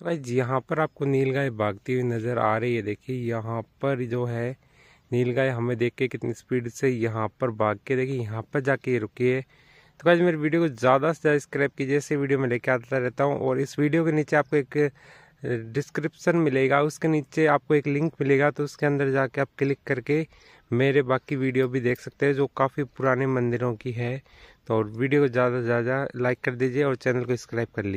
तो गाइज यहाँ पर आपको नीलगाय भागती हुई नज़र आ रही है देखिए यहाँ पर जो है नीलगाय हमें देख के कितनी स्पीड से यहाँ पर भाग के देखिए यहाँ पर जाके रुकी है तो गाइज मेरे वीडियो को ज़्यादा से ज़्यादा स्क्रैप कीजिए इसे वीडियो में लेके आता रहता हूँ और इस वीडियो के नीचे आपको एक डिस्क्रिप्सन मिलेगा उसके नीचे आपको एक लिंक मिलेगा तो उसके अंदर जाके आप क्लिक करके मेरे बाकी वीडियो भी देख सकते हैं जो काफ़ी पुराने मंदिरों की है तो वीडियो को ज़्यादा से ज़्यादा लाइक कर दीजिए और चैनल को सब्सक्राइब कर लीजिए